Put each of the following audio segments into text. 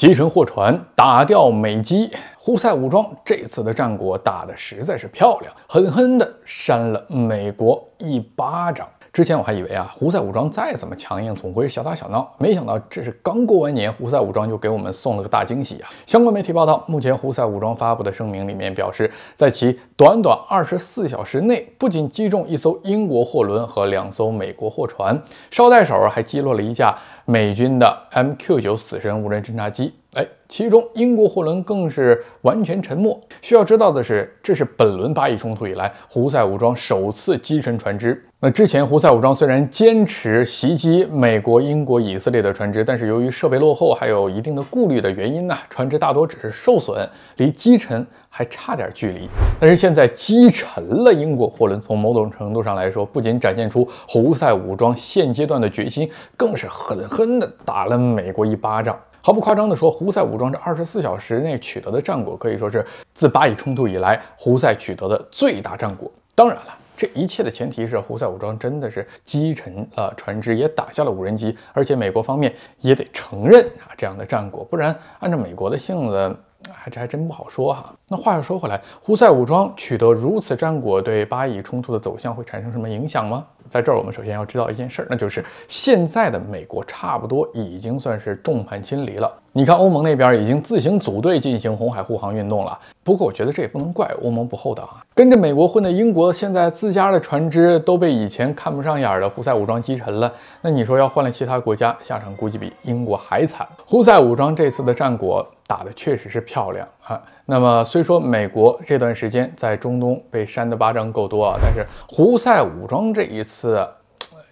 击沉货船，打掉美机，胡塞武装这次的战果打得实在是漂亮，狠狠地扇了美国一巴掌。之前我还以为啊，胡塞武装再怎么强硬，总归是小打小闹。没想到，这是刚过完年，胡塞武装就给我们送了个大惊喜啊！相关媒体报道，目前胡塞武装发布的声明里面表示，在其短短二十四小时内，不仅击中一艘英国货轮和两艘美国货船，捎带手还击落了一架美军的 MQ 九死神无人侦察机。哎，其中英国货轮更是完全沉没。需要知道的是，这是本轮巴以冲突以来，胡塞武装首次击沉船只。那之前，胡塞武装虽然坚持袭击美国、英国、以色列的船只，但是由于设备落后，还有一定的顾虑的原因呢，船只大多只是受损，离击沉还差点距离。但是现在击沉了英国货轮，从某种程度上来说，不仅展现出胡塞武装现阶段的决心，更是狠狠地打了美国一巴掌。毫不夸张地说，胡塞武装这二十四小时内取得的战果，可以说是自巴以冲突以来胡塞取得的最大战果。当然了，这一切的前提是胡塞武装真的是击沉了船只，也打下了无人机，而且美国方面也得承认啊这样的战果，不然按照美国的性子，还这还真不好说哈。那话又说回来，胡塞武装取得如此战果，对巴以冲突的走向会产生什么影响吗？在这儿，我们首先要知道一件事儿，那就是现在的美国差不多已经算是众叛亲离了。你看，欧盟那边已经自行组队进行红海护航运动了。不过，我觉得这也不能怪欧盟不厚道啊。跟着美国混的英国，现在自家的船只都被以前看不上眼儿的胡塞武装击沉了。那你说，要换了其他国家，下场估计比英国还惨。胡塞武装这次的战果打的确实是漂亮啊。那么，虽说美国这段时间在中东被扇的巴掌够多啊，但是胡塞武装这一次。是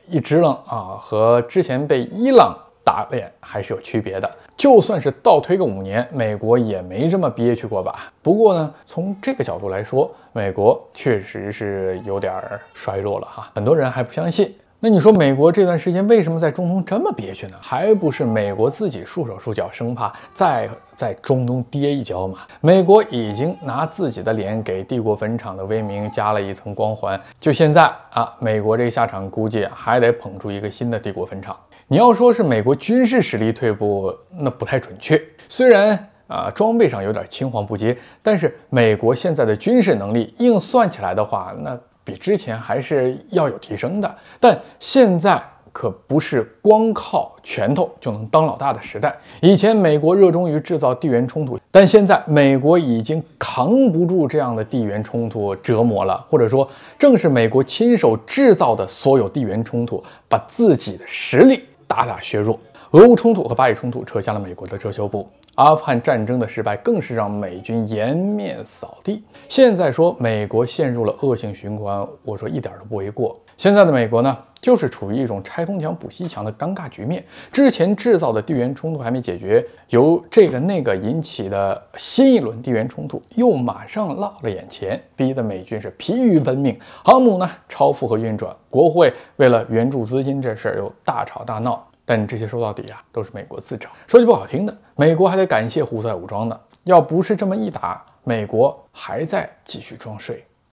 一支棱啊，和之前被伊朗打脸还是有区别的。就算是倒推个五年，美国也没这么憋屈过吧？不过呢，从这个角度来说，美国确实是有点衰落了哈。很多人还不相信。那你说美国这段时间为什么在中东这么憋屈呢？还不是美国自己束手束脚，生怕再在中东跌一跤嘛？美国已经拿自己的脸给帝国坟场的威名加了一层光环。就现在啊，美国这个下场估计还得捧出一个新的帝国坟场。你要说是美国军事实力退步，那不太准确。虽然啊装备上有点青黄不接，但是美国现在的军事能力硬算起来的话，那。比之前还是要有提升的，但现在可不是光靠拳头就能当老大的时代。以前美国热衷于制造地缘冲突，但现在美国已经扛不住这样的地缘冲突折磨了，或者说，正是美国亲手制造的所有地缘冲突，把自己的实力大大削弱。俄乌冲突和巴以冲突扯下了美国的遮羞布。阿富汗战争的失败更是让美军颜面扫地。现在说美国陷入了恶性循环，我说一点都不为过。现在的美国呢，就是处于一种拆东墙补西墙的尴尬局面。之前制造的地缘冲突还没解决，由这个那个引起的新一轮地缘冲突又马上落了眼前，逼得美军是疲于奔命，航母呢超负荷运转，国会为了援助资金这事儿又大吵大闹。但这些说到底啊，都是美国自找。说句不好听的，美国还得感谢胡塞武装呢。要不是这么一打，美国还在继续装睡。